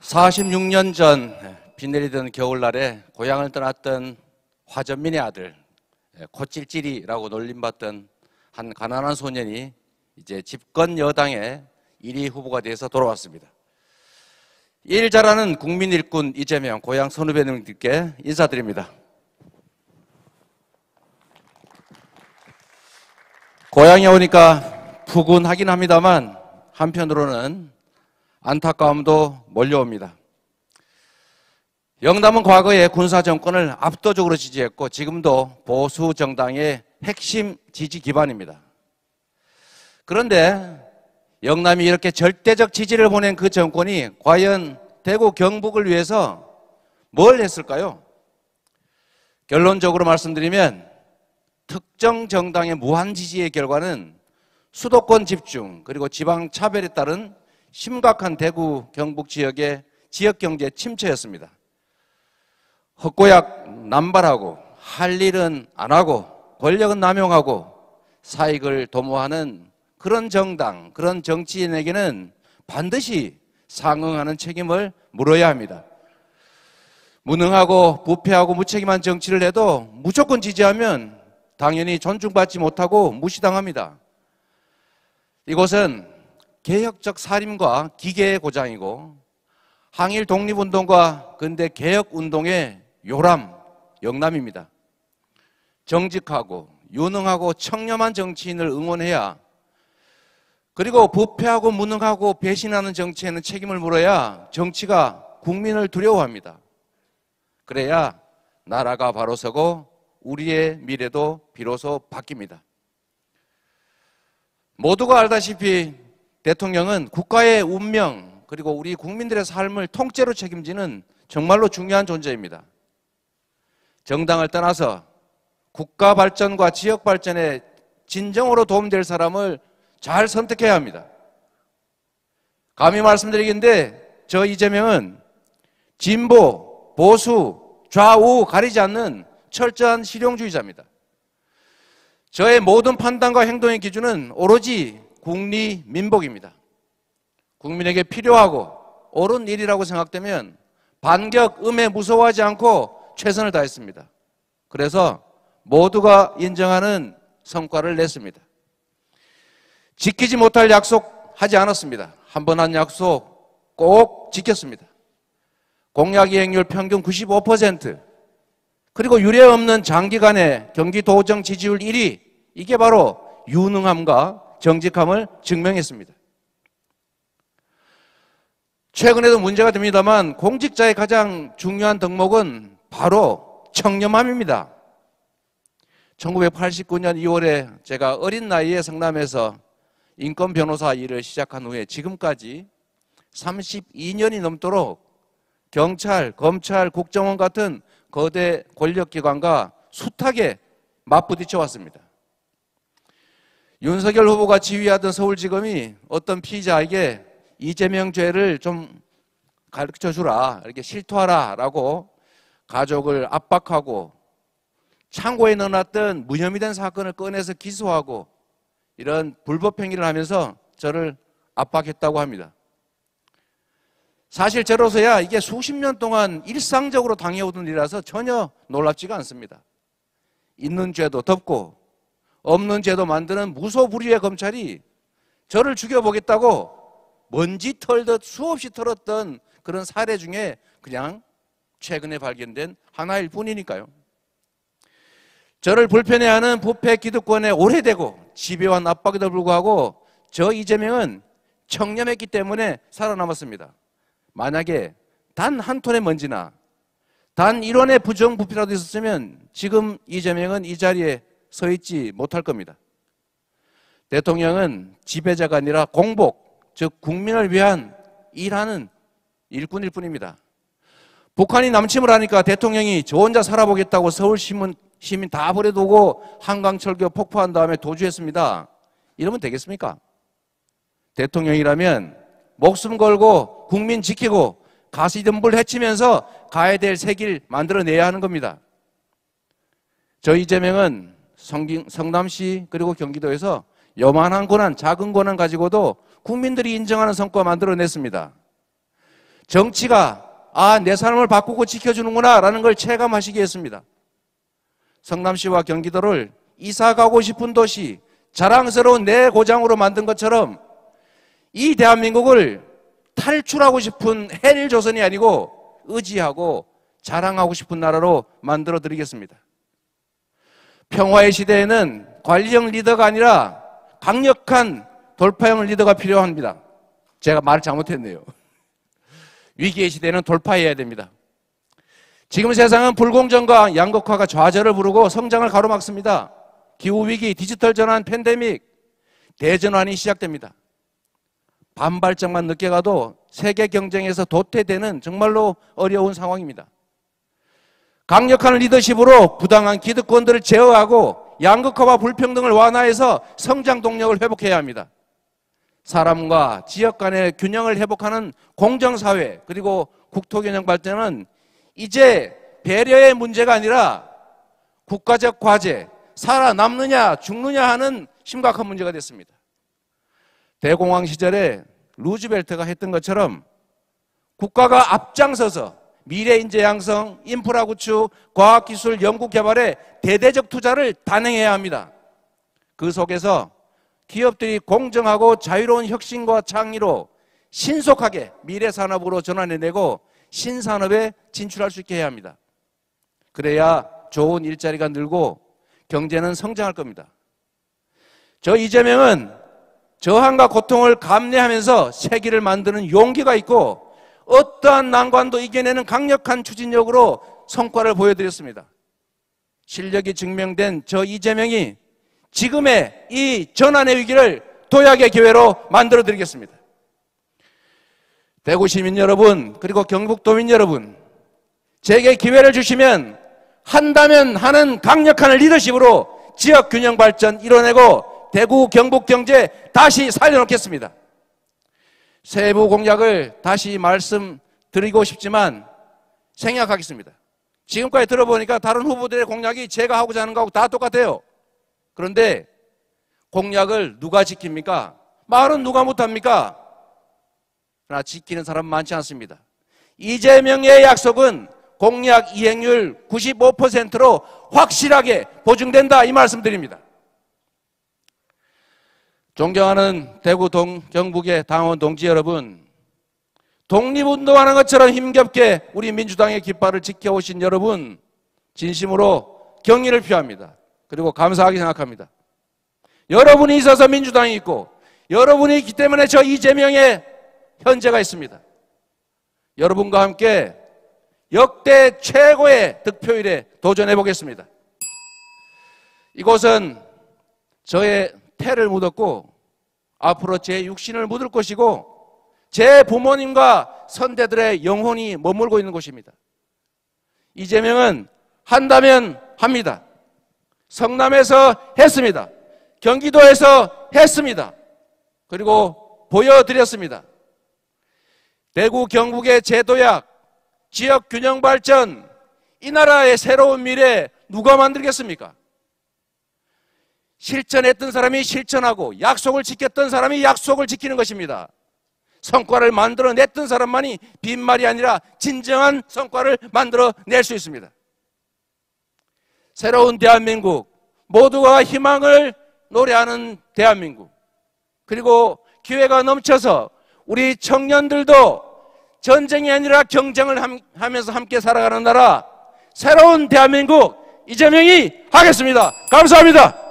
46년 전비 예, 내리던 겨울날에 고향을 떠났던 화전민의 아들 예, 코찔찔이라고 놀림받던 한 가난한 소년이 이제 집권 여당의 1위 후보가 돼서 돌아왔습니다. 일 잘하는 국민 일꾼 이재명 고향 선후배님들께 인사드립니다. 고향에 오니까 푸근하긴 합니다만 한편으로는 안타까움도 몰려옵니다. 영남은 과거에 군사 정권을 압도적으로 지지했고 지금도 보수 정당의 핵심 지지 기반입니다. 그런데 영남이 이렇게 절대적 지지를 보낸 그 정권이 과연 대구 경북을 위해서 뭘 했을까요? 결론적으로 말씀드리면 특정 정당의 무한 지지의 결과는 수도권 집중 그리고 지방 차별에 따른 심각한 대구 경북 지역의 지역 경제 침체였습니다. 헛고약 남발하고 할 일은 안 하고 권력은 남용하고 사익을 도모하는 그런 정당, 그런 정치인에게는 반드시 상응하는 책임을 물어야 합니다. 무능하고 부패하고 무책임한 정치를 해도 무조건 지지하면 당연히 존중받지 못하고 무시당합니다. 이곳은 개혁적 사림과 기계의 고장이고 항일 독립운동과 근대 개혁운동의 요람, 영남입니다. 정직하고 유능하고 청렴한 정치인을 응원해야 그리고 부패하고 무능하고 배신하는 정치에는 책임을 물어야 정치가 국민을 두려워합니다. 그래야 나라가 바로 서고 우리의 미래도 비로소 바뀝니다. 모두가 알다시피 대통령은 국가의 운명 그리고 우리 국민들의 삶을 통째로 책임지는 정말로 중요한 존재입니다. 정당을 떠나서 국가 발전과 지역 발전에 진정으로 도움될 사람을 잘 선택해야 합니다. 감히 말씀드리겠는데 저 이재명은 진보, 보수, 좌우 가리지 않는 철저한 실용주의자입니다. 저의 모든 판단과 행동의 기준은 오로지 국리 민복입니다. 국민에게 필요하고 옳은 일이라고 생각되면 반격, 음에 무서워하지 않고 최선을 다했습니다. 그래서 모두가 인정하는 성과를 냈습니다. 지키지 못할 약속 하지 않았습니다. 한번 한 약속 꼭 지켰습니다. 공약 이행률 평균 95% 그리고 유례 없는 장기간의 경기도정 지지율 1위 이게 바로 유능함과 정직함을 증명했습니다. 최근에도 문제가 됩니다만 공직자의 가장 중요한 덕목은 바로 청렴함입니다. 1989년 2월에 제가 어린 나이에 상담에서 인권 변호사 일을 시작한 후에 지금까지 32년이 넘도록 경찰, 검찰, 국정원 같은 거대 권력기관과 숱하게 맞부딪혀 왔습니다. 윤석열 후보가 지휘하던 서울지검이 어떤 피의자에게 이재명 죄를 좀 가르쳐 주라, 이렇게 실토하라 라고 가족을 압박하고 창고에 넣어놨던 무혐의 된 사건을 꺼내서 기소하고 이런 불법행위를 하면서 저를 압박했다고 합니다. 사실 저로서야 이게 수십 년 동안 일상적으로 당해오던 일이라서 전혀 놀랍지가 않습니다. 있는 죄도 덮고 없는 죄도 만드는 무소불위의 검찰이 저를 죽여보겠다고 먼지 털듯 수없이 털었던 그런 사례 중에 그냥 최근에 발견된 하나일 뿐이니까요. 저를 불편해하는 부패 기득권에 오래되고 지배와 압박에도 불구하고 저 이재명은 청렴했기 때문에 살아남았습니다. 만약에 단 한 톤의 먼지나 단 1원의 부정부패라도 있었으면 지금 이재명은 이 자리에 서 있지 못할 겁니다. 대통령은 지배자가 아니라 공복, 즉 국민을 위한 일하는 일꾼일 뿐입니다. 북한이 남침을 하니까 대통령이 저 혼자 살아보겠다고 서울시민 시민 다 버려두고 한강철교 폭파한 다음에 도주했습니다. 이러면 되겠습니까? 대통령이라면 목숨 걸고 국민 지키고 가시덤불 해치면서 가야 될 새길 만들어내야 하는 겁니다. 저 이재명은 성 성남시 그리고 경기도에서 요만한 권한, 작은 권한 가지고도 국민들이 인정하는 성과 만들어냈습니다. 정치가 아, 내 삶을 바꾸고 지켜주는구나 라는 걸 체감하시게 했습니다. 성남시와 경기도를 이사 가고 싶은 도시, 자랑스러운 내 고장으로 만든 것처럼 이 대한민국을 탈출하고 싶은 해 조선이 아니고 의지하고 자랑하고 싶은 나라로 만들어 드리겠습니다. 평화의 시대에는 관리형 리더가 아니라 강력한 돌파형 리더가 필요합니다. 제가 말을 잘못했네요. 위기의 시대는 돌파해야 됩니다. 지금 세상은 불공정과 양극화가 좌절을 부르고 성장을 가로막습니다. 기후위기, 디지털 전환, 팬데믹, 대전환이 시작됩니다. 반발장만 늦게 가도 세계 경쟁에서 도태되는 정말로 어려운 상황입니다. 강력한 리더십으로 부당한 기득권들을 제어하고 양극화와 불평등을 완화해서 성장 동력을 회복해야 합니다. 사람과 지역 간의 균형을 회복하는 공정사회 그리고 국토균형 발전은 이제 배려의 문제가 아니라 국가적 과제, 살아남느냐 죽느냐 하는 심각한 문제가 됐습니다. 대공황 시절에 루즈벨트가 했던 것처럼 국가가 앞장서서 미래 인재 양성, 인프라 구축, 과학기술 연구 개발에 대대적 투자를 단행해야 합니다. 그 속에서 기업들이 공정하고 자유로운 혁신과 창의로 신속하게 미래 산업으로 전환해내고 신산업에 진출할 수 있게 해야 합니다. 그래야 좋은 일자리가 늘고 경제는 성장할 겁니다. 저 이재명은 저항과 고통을 감내하면서 세기를 만드는 용기가 있고 어떠한 난관도 이겨내는 강력한 추진력으로 성과를 보여드렸습니다. 실력이 증명된 저 이재명이 지금의 이 전환의 위기를 도약의 기회로 만들어 드리겠습니다. 대구 시민 여러분, 그리고 경북도민 여러분, 제게 기회를 주시면 한다면 하는 강력한 리더십으로 지역 균형 발전 이뤄내고 대구 경북 경제 다시 살려놓겠습니다. 세부 공약을 다시 말씀드리고 싶지만 생략하겠습니다. 지금까지 들어보니까 다른 후보들의 공약이 제가 하고자 하는 거하고 다 똑같아요. 그런데 공약을 누가 지킵니까? 말은 누가 못합니까? 그러나 지키는 사람 많지 않습니다. 이재명의 약속은 공약 이행률 95%로 확실하게 보증된다 이 말씀드립니다. 존경하는 대구 동, 경북의 당원 동지 여러분, 독립운동하는 것처럼 힘겹게 우리 민주당의 깃발을 지켜오신 여러분, 진심으로 경의를 표합니다. 그리고 감사하게 생각합니다. 여러분이 있어서 민주당이 있고, 여러분이 있기 때문에 저 이재명의 현재가 있습니다. 여러분과 함께 역대 최고의 득표율에 도전해 보겠습니다. 이곳은 저의 태를 묻었고 앞으로 제 육신을 묻을 것이고 제 부모님과 선대들의 영혼이 머물고 있는 곳입니다. 이재명은 한다면 합니다. 성남에서 했습니다. 경기도에서 했습니다. 그리고 보여드렸습니다. 대구 경북의 제도약, 지역 균형 발전, 이 나라의 새로운 미래 누가 만들겠습니까? 실천했던 사람이 실천하고 약속을 지켰던 사람이 약속을 지키는 것입니다. 성과를 만들어냈던 사람만이 빈말이 아니라 진정한 성과를 만들어낼 수 있습니다. 새로운 대한민국, 모두가 희망을 노래하는 대한민국, 그리고 기회가 넘쳐서 우리 청년들도 전쟁이 아니라 경쟁을 함, 하면서 함께 살아가는 나라, 새로운 대한민국 이재명이 하겠습니다. 감사합니다.